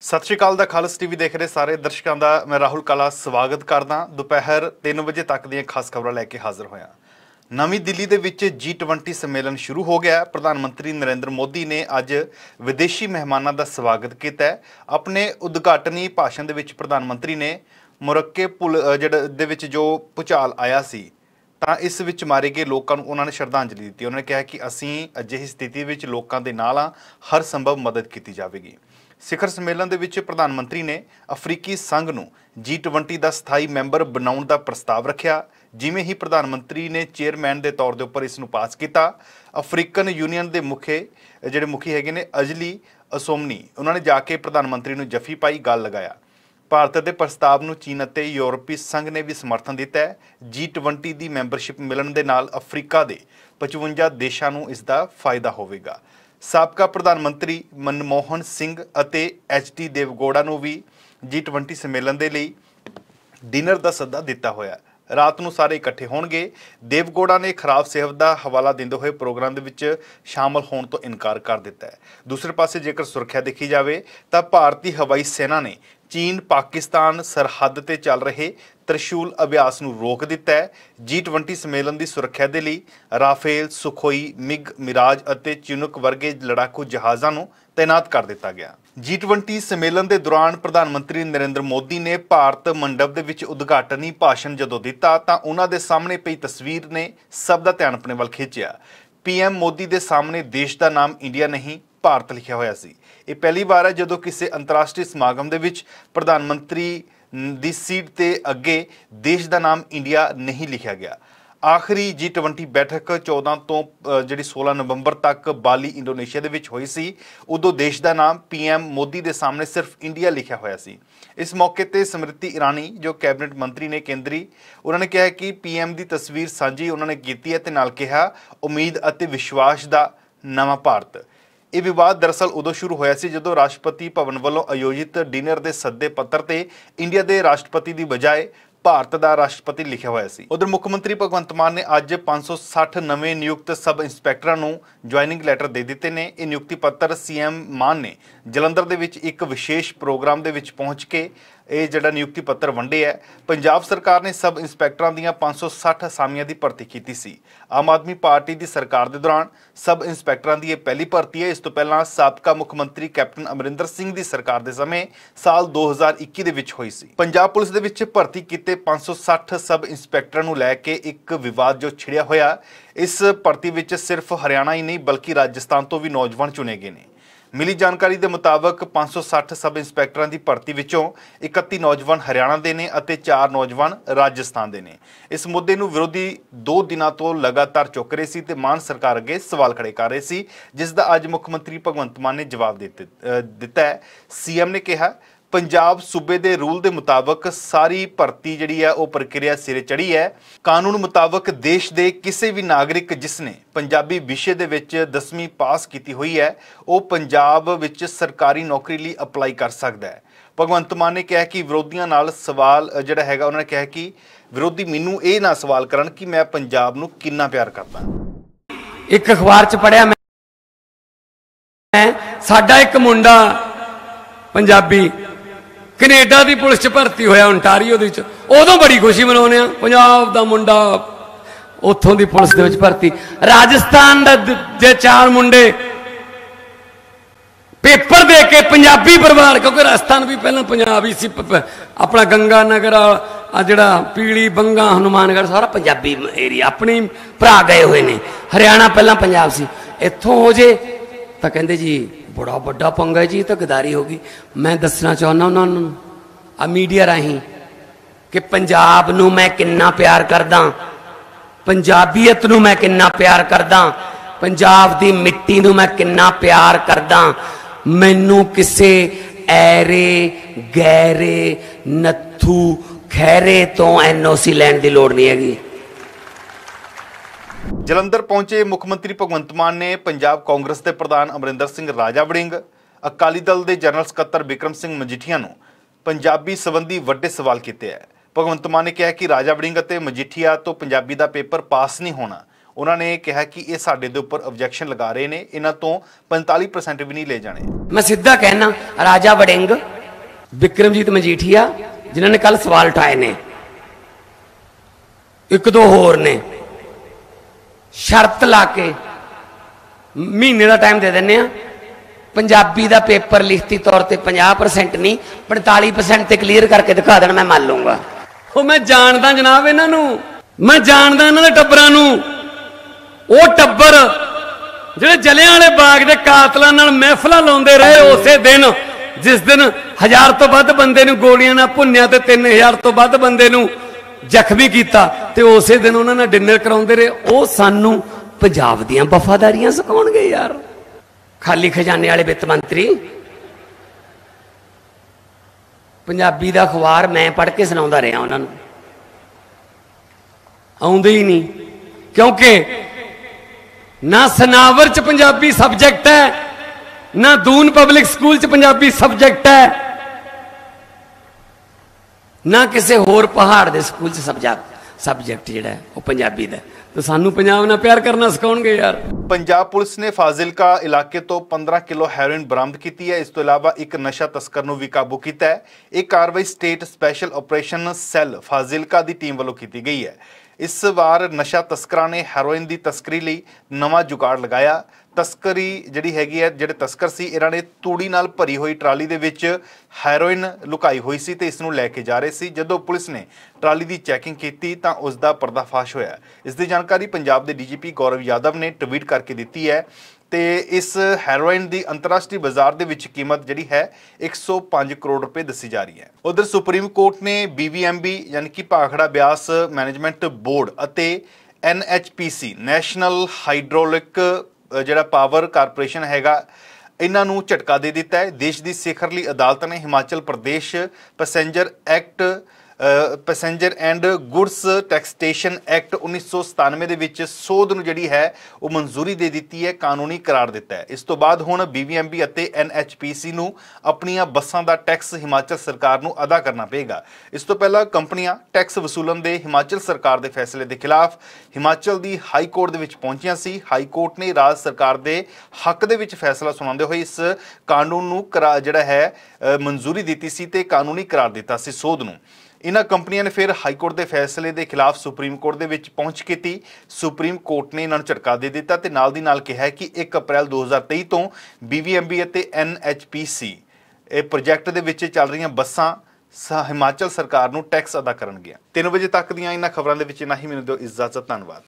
ਸਤਿ ਸ਼੍ਰੀ ਅਕਾਲ ਦਾ ਖਾਲਸ ਟੀਵੀ ਦੇਖ ਰਹੇ ਸਾਰੇ ਦਰਸ਼ਕਾਂ ਦਾ ਮੈਂ ਰਾਹੁਲ ਕਲਾ ਸਵਾਗਤ ਕਰਦਾ ਦੁਪਹਿਰ 3 ਵਜੇ ਤੱਕ ਦੀਆਂ ਖਾਸ ਖਬਰਾਂ ਲੈ ਕੇ ਹਾਜ਼ਰ ਹੋਇਆ ਨਵੀਂ ਦਿੱਲੀ ਦੇ ਵਿੱਚ G20 ਸੰਮੇਲਨ ਸ਼ੁਰੂ ਹੋ ਗਿਆ ਪ੍ਰਧਾਨ ਮੰਤਰੀ ਨਰਿੰਦਰ ਮੋਦੀ ਨੇ ਅੱਜ ਵਿਦੇਸ਼ੀ ਮਹਿਮਾਨਾਂ ਦਾ ਸਵਾਗਤ ਕੀਤਾ ਆਪਣੇ ਉਦਘਾਟਨੀ ਭਾਸ਼ਣ ਦੇ ਵਿੱਚ ਪ੍ਰਧਾਨ ਮੰਤਰੀ ਨੇ ਮੁਰੱਕੇ ਪੁਲ ਜਿਹੜੇ ਦੇ ਵਿੱਚ ਜੋ ਪੁਚਾਲ ਆਇਆ ਸੀ ਤਾਂ ਇਸ ਵਿੱਚ ਮਾਰੇ ਗਏ ਲੋਕਾਂ ਨੂੰ ਉਹਨਾਂ ਨੇ ਸ਼ਰਧਾਂਜਲੀ ਦਿੱਤੀ ਉਹਨਾਂ ਨੇ ਕਿਹਾ ਕਿ ਅਸੀਂ ਅਜਿਹੀ ਸਥਿਤੀ ਵਿੱਚ ਲੋਕਾਂ ਦੇ ਨਾਲ ਹਰ ਸੰਭਵ ਮਦਦ ਕੀਤੀ ਜਾਵੇਗੀ ਸਿਖਰ ਸੰਮੇਲਨ ਦੇ ਵਿੱਚ ਪ੍ਰਧਾਨ ਮੰਤਰੀ ਨੇ ਅਫਰੀਕੀ ਸੰਘ ਨੂੰ G20 ਦਾ ਸਥਾਈ ਮੈਂਬਰ ਬਣਾਉਣ ਦਾ ਪ੍ਰਸਤਾਵ ਰੱਖਿਆ ਜਿਵੇਂ ਹੀ ਪ੍ਰਧਾਨ ਮੰਤਰੀ ਨੇ ਚੇਅਰਮੈਨ ਦੇ ਤੌਰ ਦੇ ਉੱਪਰ ਇਸ ਨੂੰ ਪਾਸ ਕੀਤਾ ਅਫਰੀਕਨ ਯੂਨੀਅਨ ਦੇ ਮੁਖੇ ਜਿਹੜੇ ਮੁਖੀ ਹੈਗੇ ਨੇ ਅਜਲੀ ਅਸੋਮਨੀ ਉਹਨਾਂ ਨੇ ਜਾ ਕੇ ਪ੍ਰਧਾਨ ਮੰਤਰੀ ਨੂੰ ਜਫੀ ਪਾਈ ਗੱਲ ਲਗਾਇਆ ਭਾਰਤ ਦੇ ਪ੍ਰਸਤਾਵ ਨੂੰ ਚੀਨ ਅਤੇ ਯੂਰਪੀ ਸੰਘ ਨੇ ਵੀ ਸਮਰਥਨ ਦਿੱਤਾ ਹੈ G20 ਦੀ ਮੈਂਬਰਸ਼ਿਪ ਮਿਲਣ ਦੇ ਨਾਲ ਅਫਰੀਕਾ ਦੇ 55 ਦੇਸ਼ਾਂ ਨੂੰ ਇਸ ਦਾ ਫਾਇਦਾ ਹੋਵੇਗਾ ਸਾਬਕਾ ਪ੍ਰਧਾਨ ਮੰਤਰੀ ਮਨਮੋਹਨ ਸਿੰਘ ਅਤੇ ਐਚਡੀ ਦੇਵਗੋੜਾ ਨੂੰ ਵੀ ਜੀ20 ਸੰਮੇਲਨ ਦੇ ਲਈ ਡਿਨਰ ਦਾ ਸੱਦਾ ਦਿੱਤਾ ਹੋਇਆ ਰਾਤ ਨੂੰ ਸਾਰੇ ਇਕੱਠੇ ਹੋਣਗੇ ਦੇਵਗੋੜਾ ਨੇ ਖਰਾਬ ਸਿਹਤ ਦਾ ਹਵਾਲਾ ਦਿੰਦੇ ਹੋਏ ਪ੍ਰੋਗਰਾਮ ਦੇ ਵਿੱਚ ਸ਼ਾਮਲ ਹੋਣ ਤੋਂ ਇਨਕਾਰ ਕਰ ਦਿੱਤਾ ਹੈ ਦੂਸਰੇ ਪਾਸੇ ਜੇਕਰ ਸੁਰੱਖਿਆ ਦੇਖੀ ਜਾਵੇ ਤਾਂ ਭਾਰਤੀ ਹਵਾਈ ਸੈਨਾ ਨੇ ਚੀਨ ਪਾਕਿਸਤਾਨ ਸਰਹੱਦ ਤੇ ਚੱਲ ਰਹੇ ਤ੍ਰਿਸ਼ੂਲ ਅਭਿਆਸ ਨੂੰ ਰੋਕ ਦਿੱਤਾ ਹੈ G20 ਸੰਮੇਲਨ ਦੀ ਸੁਰੱਖਿਆ ਦੇ ਲਈ ਰਾਫੇਲ ਸੁਖੋਈ ਮਿਗ ਮਿਰਾਜ ਅਤੇ ਚਿਨੁਕ ਵਰਗੇ ਲੜਾਕੂ ਜਹਾਜ਼ਾਂ ਨੂੰ ਤਾਇਨਾਤ ਕਰ ਦਿੱਤਾ ਗਿਆ G20 ਸੰਮੇਲਨ ਦੇ ਦੌਰਾਨ ਪ੍ਰਧਾਨ ਮੰਤਰੀ ਨਰਿੰਦਰ ਮੋਦੀ ਨੇ ਭਾਰਤ ਮੰਡਪ ਦੇ ਵਿੱਚ ਉਦਘਾਟਨੀ ਭਾਸ਼ਣ ਜਦੋਂ ਦਿੱਤਾ ਤਾਂ ਉਹਨਾਂ ਦੇ ਸਾਹਮਣੇ ਪਈ ਤਸਵੀਰ ਨੇ ਸਭ ਦਾ ਧਿਆਨ ਆਪਣੇ ਵੱਲ ਖਿੱਚਿਆ ਪੀਐਮ ਮੋਦੀ ਦੇ ਸਾਹਮਣੇ ਦੇਸ਼ ਦਾ ਨਾਮ ਇੰਡੀਆ ਨਹੀਂ ਭਾਰਤ ਲਿਖਿਆ ਹੋਇਆ ਸੀ ਇਹ ਪਹਿਲੀ ਵਾਰ ਹੈ ਜਦੋਂ ਕਿਸੇ ਅੰਤਰਰਾਸ਼ਟਰੀ ਸਮਾਗਮ ਦੇ ਵਿੱਚ ਪ੍ਰਧਾਨ ਮੰਤਰੀ ਦੀ ਸੀਟ ਤੇ ਅੱਗੇ ਦੇਸ਼ ਦਾ ਨਾਮ ਇੰਡੀਆ ਨਹੀਂ ਲਿਖਿਆ ਗਿਆ ਆਖਰੀ G20 ਬੈਠਕ 14 ਤੋਂ ਜਿਹੜੀ 16 ਨਵੰਬਰ ਤੱਕ ਬਾਲੀ ਇੰਡੋਨੇਸ਼ੀਆ ਦੇ ਵਿੱਚ ਹੋਈ ਸੀ ਉਦੋਂ ਦੇਸ਼ ਦਾ ਨਾਮ ਪੀਐਮ ਮੋਦੀ ਦੇ ਸਾਹਮਣੇ ਸਿਰਫ ਇੰਡੀਆ ਲਿਖਿਆ ਹੋਇਆ ਸੀ ਇਸ ਮੌਕੇ ਤੇ ਸਮ੍ਰਿਤੀ ਇਰਾਨੀ ਜੋ ਕੈਬਨਿਟ ਮੰਤਰੀ ਨੇ ਕੇਂਦਰੀ ਉਹਨਾਂ ਨੇ ਕਿਹਾ ਕਿ ਪੀਐਮ ਦੀ ਤਸਵੀਰ ਸਾਂਝੀ ਉਹਨਾਂ ਨੇ ਕੀਤੀ ਹੈ ਤੇ ਨਾਲ ਕਿਹਾ ਉਮੀਦ ਅਤੇ ਵਿਸ਼ਵਾਸ ਦਾ ਨਵਾਂ ਭਾਰਤ ਇਹ ਵਿਵਾਦ ਦਰਸਲ ਉਦੋਂ ਸ਼ੁਰੂ ਹੋਇਆ ਸੀ ਜਦੋਂ ਰਾਸ਼ਟਰਪਤੀ ਭਵਨ ਵੱਲੋਂ ਆਯੋਜਿਤ ਡਿਨਰ ਦੇ ਸੱਦੇ ਪੱਤਰ ਤੇ ਇੰਡੀਆ ਦੇ ਰਾਸ਼ਟਰਪਤੀ ਦੀ ਬਜਾਏ ਭਾਰਤ ਦਾ ਰਾਸ਼ਟਰਪਤੀ ਲਿਖਿਆ ਹੋਇਆ ਸੀ ਉਧਰ ਮੁੱਖ ਮੰਤਰੀ ਭਗਵੰਤ ਮਾਨ ਨੇ ਅੱਜ 560 ਨਵੇਂ ਨਿਯੁਕਤ ਸਬ ਇੰਸਪੈਕਟਰਾਂ ਨੂੰ ਜੁਆਇਨਿੰਗ ਲੈਟਰ ਦੇ ਦਿੱਤੇ ਨੇ ਇਹ ਨਿਯੁਕਤੀ ਪੱਤਰ ਸੀਐਮ ਮਾਨ ਨੇ ਜਲੰਧਰ ਦੇ ਵਿੱਚ ਇੱਕ ਵਿਸ਼ੇਸ਼ ਪ੍ਰੋਗਰਾਮ ਦੇ ਵਿੱਚ ਪਹੁੰਚ ਕੇ ਇਹ ਜਿਹੜਾ ਨਿਯੁਕਤੀ ਪੱਤਰ ਵੰਡੇ ਹੈ ਪੰਜਾਬ ਸਰਕਾਰ ਨੇ ਸਬ ਇੰਸਪੈਕਟਰਾਂ ਦੀਆਂ 560 ਅਸਾਮੀਆਂ ਦੀ ਭਰਤੀ ਕੀਤੀ ਸੀ ਆਮ ਆਦਮੀ ਪਾਰਟੀ ਦੀ ਸਰਕਾਰ ਦੇ ਦੌਰਾਨ ਸਬ ਇੰਸਪੈਕਟਰਾਂ ਦੀ ਇਹ ਪਹਿਲੀ ਭਰਤੀ ਹੈ ਇਸ ਤੋਂ ਪਹਿਲਾਂ ਸਾਬਕਾ ਮੁੱਖ ਮੰਤਰੀ ਕੈਪਟਨ ਅਮਰਿੰਦਰ ਸਿੰਘ ਦੀ ਸਰਕਾਰ ਦੇ ਸਮੇਂ ਸਾਲ 2021 ਦੇ ਵਿੱਚ ਹੋਈ ਸੀ ਪੰਜਾਬ ਪੁਲਿਸ ਦੇ ਵਿੱਚ ਭਰਤੀ ਕੀਤੇ 560 ਸਬ ਇੰਸਪੈਕਟਰ ਨੂੰ ਲੈ ਕੇ ਇੱਕ ਵਿਵਾਦ ਜੋ ਛਿੜਿਆ ਹੋਇਆ ਇਸ ਭਰਤੀ ਵਿੱਚ ਸਿਰਫ ਹਰਿਆਣਾ ਹੀ ਨਹੀਂ ਬਲਕਿ ਰਾਜਸਥਾਨ ਤੋਂ ਵੀ ਨੌਜਵਾਨ ਚੁਣੇ ਗਏ ਨੇ ਮਿਲੀ ਜਾਣਕਾਰੀ ਦੇ ਮੁਤਾਬਕ 560 ਸਬ ਇੰਸਪੈਕਟਰਾਂ ਦੀ ਭਰਤੀ ਵਿੱਚੋਂ 31 ਨੌਜਵਾਨ ਹਰਿਆਣਾ ਦੇ ਨੇ ਅਤੇ 4 ਨੌਜਵਾਨ ਰਾਜਸਥਾਨ ਦੇ ਨੇ ਇਸ ਮੁੱਦੇ ਨੂੰ ਵਿਰੋਧੀ 2 ਦਿਨਾਂ ਤੋਂ ਲਗਾਤਾਰ ਚੁੱਕ ਰਹੇ ਸੀ ਤੇ ਮਾਨ ਸਰਕਾਰ ਅੱਗੇ ਸਵਾਲ ਖੜੇ ਕਰ ਰਹੇ ਸੀ ਜਿਸ ਦਾ ਅੱਜ ਮੁੱਖ ਮੰਤਰੀ ਭਗਵੰਤ ਮਾਨ ਨੇ ਜਵਾਬ ਦਿੱਤਾ ਹੈ ਸੀਐਮ ਨੇ ਕਿਹਾ ਪੰਜਾਬ ਸੂਬੇ ਦੇ ਰੂਲ ਦੇ ਮੁਤਾਬਕ ਸਾਰੀ ਭਰਤੀ ਜਿਹੜੀ ਹੈ ਉਹ ਪ੍ਰਕਿਰਿਆ ਸਿਰੇ ਚੜੀ ਹੈ ਕਾਨੂੰਨ ਮੁਤਾਬਕ ਦੇਸ਼ ਦੇ ਕਿਸੇ ਵੀ ਨਾਗਰਿਕ ਜਿਸ ਨੇ ਪੰਜਾਬੀ ਵਿਸ਼ੇ ਦੇ ਵਿੱਚ 10ਵੀਂ ਪਾਸ ਕੀਤੀ ਹੋਈ ਹੈ ਉਹ ਪੰਜਾਬ ਵਿੱਚ ਸਰਕਾਰੀ ਨੌਕਰੀ ਲਈ ਅਪਲਾਈ ਕਰ ਸਕਦਾ ਹੈ ਭਗਵੰਤ ਮਾਨ ਨੇ ਕਿਹਾ ਕਿ ਵਿਰੋਧੀਆਂ ਨਾਲ ਸਵਾਲ ਜਿਹੜਾ ਹੈਗਾ ਉਹਨਾਂ ਨੇ ਕਿਹਾ ਕਿ ਵਿਰੋਧੀ ਮੈਨੂੰ ਇਹ ਨਾ ਸਵਾਲ ਕਰਨ ਕਿ ਮੈਂ ਪੰਜਾਬ ਨੂੰ ਕਿੰਨਾ ਪਿਆਰ ਕਰਦਾ ਇੱਕ ਅਖਬਾਰ 'ਚ ਪੜਿਆ ਮੈਂ ਸਾਡਾ ਇੱਕ ਮੁੰਡਾ ਪੰਜਾਬੀ ਕੈਨੇਡਾ ਦੀ ਪੁਲਿਸ 'ਚ ਭਰਤੀ ਹੋਇਆ ਓਨਟਾਰੀਓ ਦੇ ਵਿੱਚ ਉਦੋਂ ਬੜੀ ਖੁਸ਼ੀ ਮਨਾਉਂਦੇ ਆ ਪੰਜਾਬ ਦਾ ਮੁੰਡਾ ਉੱਥੋਂ ਦੀ ਪੁਲਿਸ ਦੇ ਵਿੱਚ ਭਰਤੀ ਰਾਜਸਥਾਨ ਦਾ ਜੇ ਚਾਰ ਮੁੰਡੇ ਪੇਪਰ ਦੇ ਕੇ ਪੰਜਾਬੀ ਪਰਿਵਾਰ ਕਿਉਂਕਿ ਰਾਜਸਥਾਨ ਵੀ ਪਹਿਲਾਂ ਪੰਜਾਬ ਹੀ ਸੀ ਆਪਣਾ ਗੰਗਾ ਨਗਰ ਆ ਜਿਹੜਾ ਪੀਲੀ ਬੰਗਾ ਹਨੂਮਾਨਗੜ ਸਾਰਾ ਪੰਜਾਬੀ ਏਰੀਆ ਆਪਣੇ ਭਰਾ ਗਏ ਹੋਏ ਨੇ ਹਰਿਆਣਾ ਪਹਿਲਾਂ ਪੰਜਾਬ ਸੀ ਇੱਥੋਂ ਹੋ ਜੇ ਤਾਂ ਕਹਿੰਦੇ ਜੀ ਬੜਾ ਵੱਡਾ ਪੰਗਾ ਜੀ ਤਾਂ ਗਦਾਰੀ ਹੋ ਗਈ ਮੈਂ ਦੱਸਣਾ ਚਾਹੁੰਦਾ ਉਹਨਾਂ ਨੂੰ ਆ ਮੀਡੀਆ ਰਾਹੀਂ ਕਿ ਪੰਜਾਬ ਨੂੰ ਮੈਂ ਕਿੰਨਾ ਪਿਆਰ ਕਰਦਾ ਪੰਜਾਬੀਅਤ ਨੂੰ ਮੈਂ ਕਿੰਨਾ ਪਿਆਰ ਕਰਦਾ ਪੰਜਾਬ ਦੀ ਮਿੱਟੀ ਨੂੰ ਮੈਂ ਕਿੰਨਾ ਪਿਆਰ ਕਰਦਾ ਮੈਨੂੰ ਕਿਸੇ ਐਰੇ ਗੈਰੇ ਨੱਥੂ ਖੈਰੇ ਤੋਂ ਐਨਓਸੀ ਲੈਣ ਦੀ ਲੋੜ ਨਹੀਂ ਹੈਗੀ ਜਲੰਧਰ ਪਹੁੰਚੇ ਮੁੱਖ ਮੰਤਰੀ ਭਗਵੰਤ ਮਾਨ ਨੇ ਪੰਜਾਬ ਕਾਂਗਰਸ ਦੇ ਪ੍ਰਧਾਨ ਅਮਰਿੰਦਰ ਸਿੰਘ ਰਾਜਾਵੜਿੰਗ ਅਕਾਲੀ ਦਲ ਦੇ ਜਨਰਲ ਸਕੱਤਰ ਵਿਕਰਮ ਸਿੰਘ ਮਜੀਠੀਆ ਨੂੰ ਪੰਜਾਬੀ ਸੰਬੰਧੀ ਵੱਡੇ ਸਵਾਲ ਕੀਤੇ ਹੈ ਭਗਵੰਤ ਮਾਨ ਨੇ ਕਿਹਾ ਕਿ ਰਾਜਾਵੜਿੰਗ ਅਤੇ ਮਜੀਠੀਆ ਤੋਂ ਪੰਜਾਬੀ ਦਾ ਪੇਪਰ ਪਾਸ ਨਹੀਂ ਹੋਣਾ ਉਹਨਾਂ ਨੇ ਕਿਹਾ ਕਿ ਇਹ ਸਾਡੇ ਦੇ ਉੱਪਰ ਆਬਜੈਕਸ਼ਨ ਲਗਾ ਰਹੇ ਨੇ ਇਹਨਾਂ ਤੋਂ 45% ਵੀ ਨਹੀਂ ਲੈ ਜਾਣੇ ਮੈਂ ਸਿੱਧਾ ਕਹਿਣਾ ਰਾਜਾ ਵੜਿੰਗ ਵਿਕਰਮਜੀਤ ਮਜੀਠੀਆ ਜਿਨ੍ਹਾਂ ਨੇ ਕੱਲ ਸਵਾਲ ਠਾਏ ਨੇ ਇੱਕ ਦੋ ਹੋਰ ਨੇ ਸ਼ਰਤ ਲਾ ਕੇ ਮਹੀਨੇ ਦਾ ਟਾਈਮ ਦੇ ਦਿੰਨੇ ਆ ਪੰਜਾਬੀ ਦਾ ਪੇਪਰ ਲਿਖਤੀ ਤੌਰ ਤੇ 50% ਨਹੀਂ 45% ਤੇ ਕਲੀਅਰ ਕਰਕੇ ਦਿਖਾ ਦੇਣਾ ਮੈਂ ਮੰਨ ਲਊਗਾ ਉਹ ਮੈਂ ਜਾਣਦਾ ਜਨਾਬ ਇਹਨਾਂ ਨੂੰ ਮੈਂ ਜਾਣਦਾ ਇਹਨਾਂ ਦੇ ਟੱਬਰਾਂ ਨੂੰ ਉਹ ਟੱਬਰ ਜਿਹੜੇ ਜਲਿਆਂ ਵਾਲੇ ਬਾਗ ਦੇ ਕਾਤਲਾਂ ਨਾਲ ਮਹਿਫਲਾਂ ਲਾਉਂਦੇ ਰਹੇ ਉਸੇ ਦਿਨ ਜਿਸ ਦਿਨ ਹਜ਼ਾਰ ਤੋਂ ਵੱਧ ਬੰਦੇ ਨੂੰ ਗੋਲੀਆਂ ਨਾਲ ਭੁੰਨਿਆ ਤੇ 3000 ਤੋਂ ਵੱਧ ਬੰਦੇ ਨੂੰ ਜ਼ਖਮੀ ਕੀਤਾ ਤੇ ਉਸੇ ਦਿਨ ਉਹਨਾਂ ਨਾਲ ਡਿਨਰ ਕਰਾਉਂਦੇ ਰਹੇ ਉਹ ਸਾਨੂੰ ਪੰਜਾਬ ਦੀਆਂ ਵਫਾਦਾਰੀਆਂ ਸਿਖਾਉਣਗੇ ਯਾਰ ਖਾਲੀ ਖਜ਼ਾਨੇ ਵਾਲੇ ਵਿੱਤ ਮੰਤਰੀ ਪੰਜਾਬੀ ਦਾ ਅਖਬਾਰ ਮੈਂ ਪੜ੍ਹ ਕੇ ਸੁਣਾਉਂਦਾ ਰਿਹਾ ਉਹਨਾਂ ਨੂੰ ਆਉਂਦੇ ਹੀ ਨਹੀਂ ਕਿਉਂਕਿ ਨਾ ਸਨਾਵਰ ਚ ਪੰਜਾਬੀ ਸਬਜੈਕਟ ਹੈ ਨਾ ਦੂਨ ਪਬਲਿਕ ਸਕੂਲ ਚ ਪੰਜਾਬੀ ਸਬਜੈਕਟ ਹੈ ਨਾ ਕਿਸੇ ਹੋਰ ਪਹਾੜ ਦੇ ਸਕੂਲ 'ਚ ਸਬਜੈਕਟ ਸਬਜੈਕਟ ਜਿਹੜਾ ਉਹ ਪੰਜਾਬੀ ਦਾ ਤੇ ਸਾਨੂੰ ਪੰਜਾਬ ਨਾਲ ਪਿਆਰ ਕਰਨਾ ਸਿਖਾਉਣਗੇ ਯਾਰ ਪੰਜਾਬ ਪੁਲਿਸ ਨੇ ਫਾਜ਼ਿਲਕਾ ਇਲਾਕੇ ਤੋਂ 15 ਕਿਲੋ ਹੈਰੋਇਨ ਬਰਾਮਦ ਕੀਤੀ ਹੈ ਇਸ ਤੋਂ ਇਲਾਵਾ ਇੱਕ ਨਸ਼ਾ ਤਸਕਰ ਨੂੰ ਵੀ ਕਾਬੂ ਕੀਤਾ ਹੈ ਇਹ ਕਾਰਵਾਈ state special operation cell Fazilka ਦੀ ਟੀਮ ਵੱਲੋਂ ਕੀਤੀ ਗਈ ਹੈ ਇਸ ਵਾਰ ਨਸ਼ਾ ਤਸਕਰਾਂ ਨੇ ਹੈਰੋਇਨ ਦੀ ਤਸਕਰੀ ਲਈ ਨਵਾਂ ਜੁਗਾੜ ਲਗਾਇਆ ਤਸਕਰੀ ਜਿਹੜੀ ਹੈਗੀ ਹੈ ਜਿਹੜੇ ਤਸਕਰ ਸੀ ਇਹਨਾਂ ਨੇ ਤੂੜੀ ਨਾਲ ਭਰੀ ਹੋਈ ਟਰਾਲੀ ਦੇ ਵਿੱਚ ਹੈਰੋਇਨ ਲੁਕਾਈ ਹੋਈ ਸੀ ਤੇ ਇਸ ਨੂੰ ਲੈ ਕੇ ਜਾ ਰਹੇ ਸੀ ਜਦੋਂ ਪੁਲਿਸ ਨੇ ਟਰਾਲੀ ਦੀ ਚੈਕਿੰਗ ਕੀਤੀ ਤਾਂ ਉਸ ਦਾ ਪਰਦਾਫਾਸ਼ ਹੋਇਆ ਇਸ ਦੀ ਜਾਣਕਾਰੀ ਪੰਜਾਬ ਦੇ ਡੀਜੀਪੀ ਗੌਰਵ ਯਾਦਵ ਨੇ ਟਵੀਟ ਕਰਕੇ ਦਿੱਤੀ ਹੈ ਤੇ ਇਸ ਹੈਰੋਇਨ ਦੀ ਅੰਤਰਰਾਸ਼ਟਰੀ ਬਾਜ਼ਾਰ ਦੇ ਵਿੱਚ ਕੀਮਤ ਜਿਹੜੀ ਹੈ 105 ਕਰੋੜ ਰੁਪਏ ਦੱਸੀ ਜਾ ਰਹੀ ਹੈ ਉਧਰ ਸੁਪਰੀਮ ਕੋਰਟ ਨੇ BBMB ਯਾਨੀ ਕਿ ਭਾਖੜਾ ਬਿਆਸ ਮੈਨੇਜਮੈਂਟ ਬੋਰਡ ਅਤੇ NHPC ਨੈਸ਼ਨਲ ਹਾਈਡ੍ਰੋਲਿਕ ਜਿਹੜਾ ਪਾਵਰ ਕਾਰਪੋਰੇਸ਼ਨ ਹੈਗਾ ਇਹਨਾਂ ਨੂੰ ਝਟਕਾ ਦੇ ਦਿੱਤਾ ਹੈ ਦੇਸ਼ ਦੀ ਸਿਖਰਲੀ ਅਦਾਲਤ ਨੇ Himachal Pradesh passenger act passenger and goods taxation act 1997 ਦੇ ਵਿੱਚ ਸੋਧ ਨੂੰ ਜਿਹੜੀ ਹੈ ਉਹ ਮਨਜ਼ੂਰੀ ਦੇ ਦਿੱਤੀ ਹੈ ਕਾਨੂੰਨੀ ਕਰਾਰ ਦਿੱਤਾ ਹੈ ਇਸ ਤੋਂ ਬਾਅਦ ਹੁਣ BVMB ਅਤੇ NHPC ਨੂੰ ਆਪਣੀਆਂ ਬੱਸਾਂ ਦਾ ਟੈਕਸ ਹਿਮਾਚਲ ਸਰਕਾਰ ਨੂੰ ਅਦਾ ਕਰਨਾ ਪਏਗਾ ਇਸ ਤੋਂ ਪਹਿਲਾਂ ਕੰਪਨੀਆਂ ਟੈਕਸ ਵਸੂਲਣ ਦੇ ਹਿਮਾਚਲ ਸਰਕਾਰ ਦੇ ਫੈਸਲੇ ਦੇ ਖਿਲਾਫ ਹਿਮਾਚਲ ਦੀ ਹਾਈ ਕੋਰਟ ਦੇ ਵਿੱਚ ਪਹੁੰਚੀਆਂ ਸੀ ਹਾਈ ਕੋਰਟ ਨੇ ਰਾਜ ਸਰਕਾਰ ਦੇ ਹੱਕ ਦੇ ਵਿੱਚ ਫੈਸਲਾ ਸੁਣਾਉਂਦੇ ਹੋਏ ਇਸ ਕਾਨੂੰਨ ਨੂੰ ਜਿਹੜਾ ਹੈ ਮਨਜ਼ੂਰੀ ਦਿੱਤੀ ਸੀ ਤੇ ਕਾਨੂੰਨੀ ਕਰਾਰ ਦਿੱਤਾ ਸੀ ਸੋਧ ਨੂੰ ਇਹਨਾਂ ਕੰਪਨੀਆਂ ਨੇ ਫਿਰ ਹਾਈ ਕੋਰਟ ਦੇ ਫੈਸਲੇ ਦੇ ਖਿਲਾਫ ਸੁਪਰੀਮ ਕੋਰਟ ਦੇ ਵਿੱਚ ਪਹੁੰਚ ਕੀਤੀ ਸੁਪਰੀਮ ਕੋਰਟ ਨੇ ਇਹਨਾਂ ਨੂੰ ਝਟਕਾ ਦੇ ਦਿੱਤਾ ਤੇ ਨਾਲ ਦੀ ਨਾਲ ਕਿਹਾ ਕਿ 1 ਅਪ੍ਰੈਲ 2023 ਤੋਂ BVMB ਅਤੇ NHPC ਇਹ ਪ੍ਰੋਜੈਕਟ ਦੇ ਵਿੱਚ ਚੱਲ ਰਹੀਆਂ ਬੱਸਾਂ ਹਿਮਾਚਲ ਸਰਕਾਰ ਨੂੰ ਟੈਕਸ ਅਦਾ ਕਰਨਗੀਆਂ 3 ਵਜੇ ਤੱਕ ਦੀਆਂ ਇਹਨਾਂ ਖਬਰਾਂ ਦੇ ਵਿੱਚ ਇਨਾ ਹੀ ਮੈਨੂੰ ਦਿਓ ਇਜਾਜ਼ਤ ਧੰਨਵਾਦ